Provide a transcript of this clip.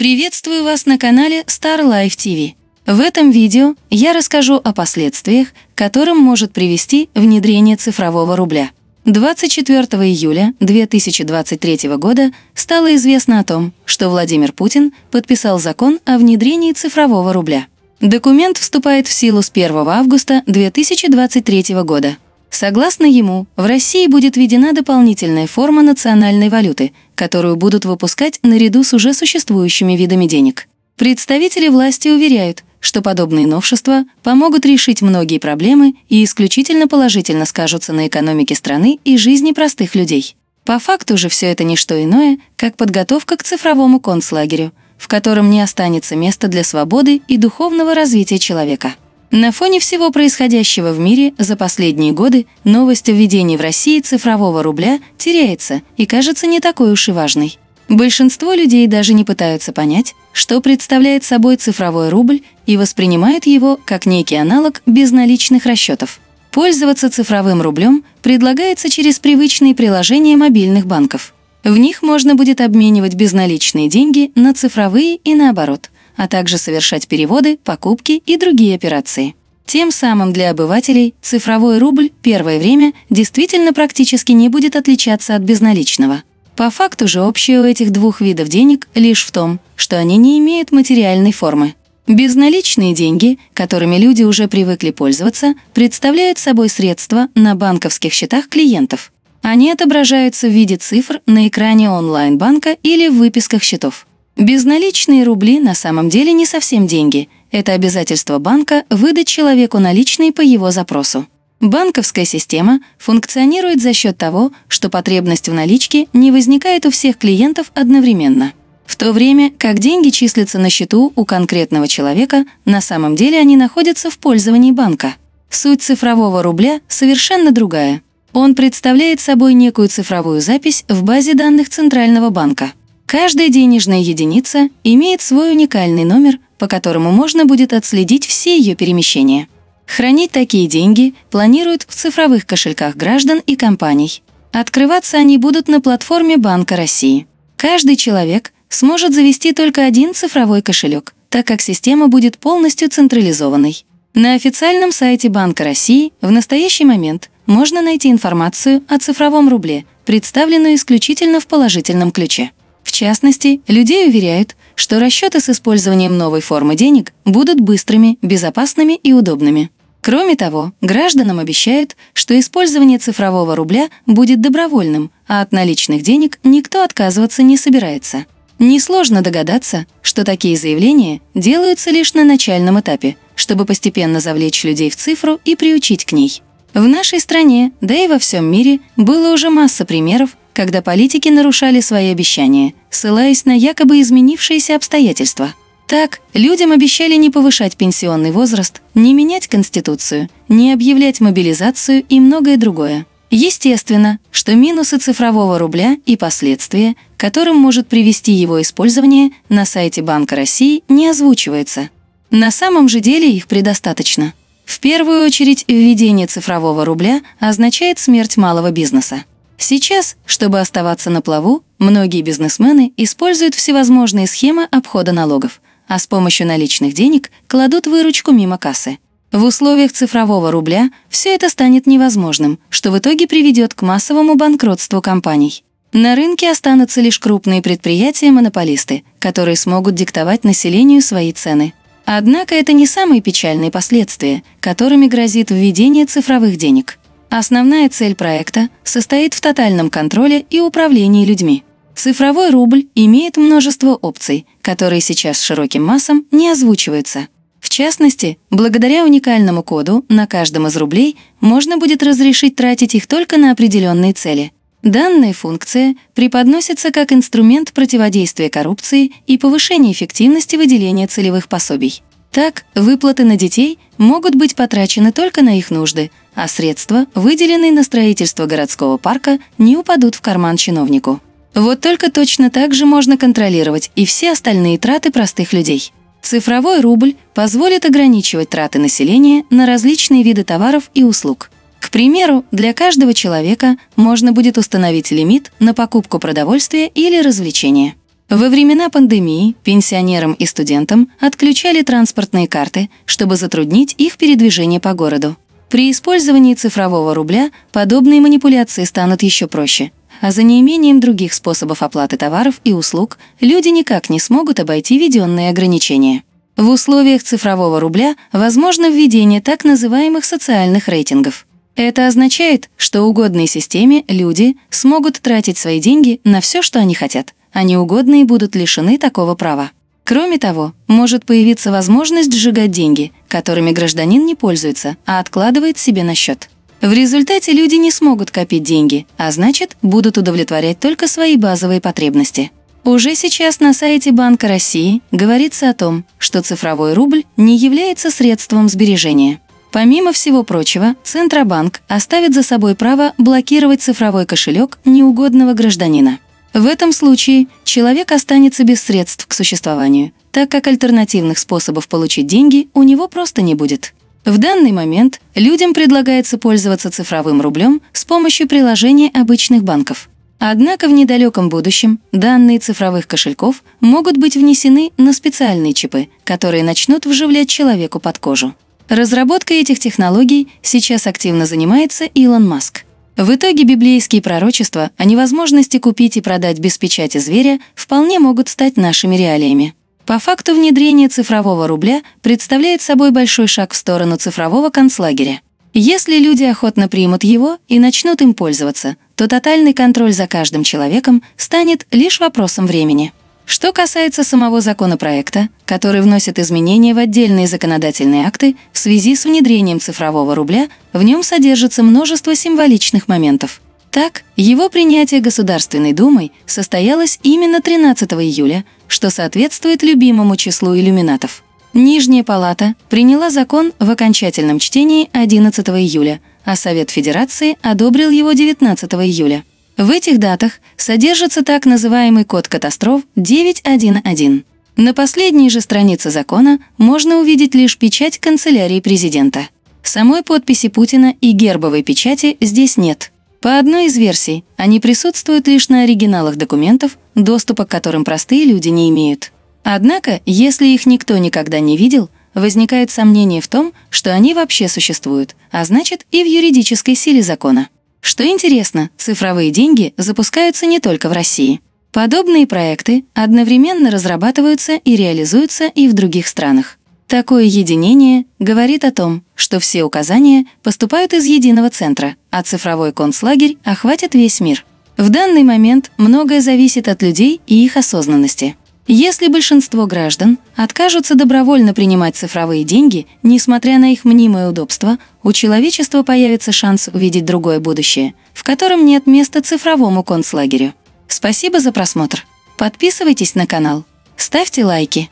Приветствую вас на канале Star Life TV. В этом видео я расскажу о последствиях, которым может привести внедрение цифрового рубля. 24 июля 2023 года стало известно о том, что Владимир Путин подписал закон о внедрении цифрового рубля. Документ вступает в силу с 1 августа 2023 года. Согласно ему, в России будет введена дополнительная форма национальной валюты, которую будут выпускать наряду с уже существующими видами денег. Представители власти уверяют, что подобные новшества помогут решить многие проблемы и исключительно положительно скажутся на экономике страны и жизни простых людей. По факту же все это не что иное, как подготовка к цифровому концлагерю, в котором не останется места для свободы и духовного развития человека. На фоне всего происходящего в мире за последние годы новость о введении в России цифрового рубля теряется и кажется не такой уж и важной. Большинство людей даже не пытаются понять, что представляет собой цифровой рубль и воспринимают его как некий аналог безналичных расчетов. Пользоваться цифровым рублем предлагается через привычные приложения мобильных банков. В них можно будет обменивать безналичные деньги на цифровые и наоборот – а также совершать переводы, покупки и другие операции. Тем самым для обывателей цифровой рубль первое время действительно практически не будет отличаться от безналичного. По факту же общее у этих двух видов денег лишь в том, что они не имеют материальной формы. Безналичные деньги, которыми люди уже привыкли пользоваться, представляют собой средства на банковских счетах клиентов. Они отображаются в виде цифр на экране онлайн-банка или в выписках счетов. Безналичные рубли на самом деле не совсем деньги. Это обязательство банка выдать человеку наличные по его запросу. Банковская система функционирует за счет того, что потребность в наличке не возникает у всех клиентов одновременно. В то время как деньги числятся на счету у конкретного человека, на самом деле они находятся в пользовании банка. Суть цифрового рубля совершенно другая. Он представляет собой некую цифровую запись в базе данных Центрального банка. Каждая денежная единица имеет свой уникальный номер, по которому можно будет отследить все ее перемещения. Хранить такие деньги планируют в цифровых кошельках граждан и компаний. Открываться они будут на платформе Банка России. Каждый человек сможет завести только один цифровой кошелек, так как система будет полностью централизованной. На официальном сайте Банка России в настоящий момент можно найти информацию о цифровом рубле, представленную исключительно в положительном ключе. В частности, людей уверяют, что расчеты с использованием новой формы денег будут быстрыми, безопасными и удобными. Кроме того, гражданам обещают, что использование цифрового рубля будет добровольным, а от наличных денег никто отказываться не собирается. Несложно догадаться, что такие заявления делаются лишь на начальном этапе, чтобы постепенно завлечь людей в цифру и приучить к ней. В нашей стране, да и во всем мире, было уже масса примеров, когда политики нарушали свои обещания, ссылаясь на якобы изменившиеся обстоятельства. Так, людям обещали не повышать пенсионный возраст, не менять Конституцию, не объявлять мобилизацию и многое другое. Естественно, что минусы цифрового рубля и последствия, которым может привести его использование, на сайте Банка России не озвучиваются. На самом же деле их предостаточно. В первую очередь, введение цифрового рубля означает смерть малого бизнеса. Сейчас, чтобы оставаться на плаву, многие бизнесмены используют всевозможные схемы обхода налогов, а с помощью наличных денег кладут выручку мимо кассы. В условиях цифрового рубля все это станет невозможным, что в итоге приведет к массовому банкротству компаний. На рынке останутся лишь крупные предприятия-монополисты, которые смогут диктовать населению свои цены. Однако это не самые печальные последствия, которыми грозит введение цифровых денег. Основная цель проекта состоит в тотальном контроле и управлении людьми. Цифровой рубль имеет множество опций, которые сейчас широким массам не озвучиваются. В частности, благодаря уникальному коду на каждом из рублей можно будет разрешить тратить их только на определенные цели. Данная функция преподносится как инструмент противодействия коррупции и повышения эффективности выделения целевых пособий. Так, выплаты на детей могут быть потрачены только на их нужды, а средства, выделенные на строительство городского парка, не упадут в карман чиновнику. Вот только точно так же можно контролировать и все остальные траты простых людей. Цифровой рубль позволит ограничивать траты населения на различные виды товаров и услуг. К примеру, для каждого человека можно будет установить лимит на покупку продовольствия или развлечения. Во времена пандемии пенсионерам и студентам отключали транспортные карты, чтобы затруднить их передвижение по городу. При использовании цифрового рубля подобные манипуляции станут еще проще, а за неимением других способов оплаты товаров и услуг люди никак не смогут обойти введенные ограничения. В условиях цифрового рубля возможно введение так называемых социальных рейтингов. Это означает, что угодные системе люди смогут тратить свои деньги на все, что они хотят, а неугодные будут лишены такого права. Кроме того, может появиться возможность сжигать деньги, которыми гражданин не пользуется, а откладывает себе на счет. В результате люди не смогут копить деньги, а значит, будут удовлетворять только свои базовые потребности. Уже сейчас на сайте Банка России говорится о том, что цифровой рубль не является средством сбережения. Помимо всего прочего, Центробанк оставит за собой право блокировать цифровой кошелек неугодного гражданина. В этом случае человек останется без средств к существованию, так как альтернативных способов получить деньги у него просто не будет. В данный момент людям предлагается пользоваться цифровым рублем с помощью приложения обычных банков. Однако в недалеком будущем данные цифровых кошельков могут быть внесены на специальные чипы, которые начнут вживлять человеку под кожу. Разработкой этих технологий сейчас активно занимается Илон Маск – в итоге библейские пророчества о невозможности купить и продать без печати зверя вполне могут стать нашими реалиями. По факту внедрение цифрового рубля представляет собой большой шаг в сторону цифрового концлагеря. Если люди охотно примут его и начнут им пользоваться, то тотальный контроль за каждым человеком станет лишь вопросом времени. Что касается самого законопроекта, который вносит изменения в отдельные законодательные акты в связи с внедрением цифрового рубля, в нем содержится множество символичных моментов. Так, его принятие Государственной Думой состоялось именно 13 июля, что соответствует любимому числу иллюминатов. Нижняя палата приняла закон в окончательном чтении 11 июля, а Совет Федерации одобрил его 19 июля. В этих датах содержится так называемый код катастроф 911. На последней же странице закона можно увидеть лишь печать канцелярии президента. Самой подписи Путина и гербовой печати здесь нет. По одной из версий, они присутствуют лишь на оригиналах документов, доступа к которым простые люди не имеют. Однако, если их никто никогда не видел, возникает сомнение в том, что они вообще существуют, а значит и в юридической силе закона. Что интересно, цифровые деньги запускаются не только в России. Подобные проекты одновременно разрабатываются и реализуются и в других странах. Такое единение говорит о том, что все указания поступают из единого центра, а цифровой концлагерь охватит весь мир. В данный момент многое зависит от людей и их осознанности. Если большинство граждан откажутся добровольно принимать цифровые деньги, несмотря на их мнимое удобство, у человечества появится шанс увидеть другое будущее, в котором нет места цифровому концлагерю. Спасибо за просмотр. Подписывайтесь на канал, ставьте лайки.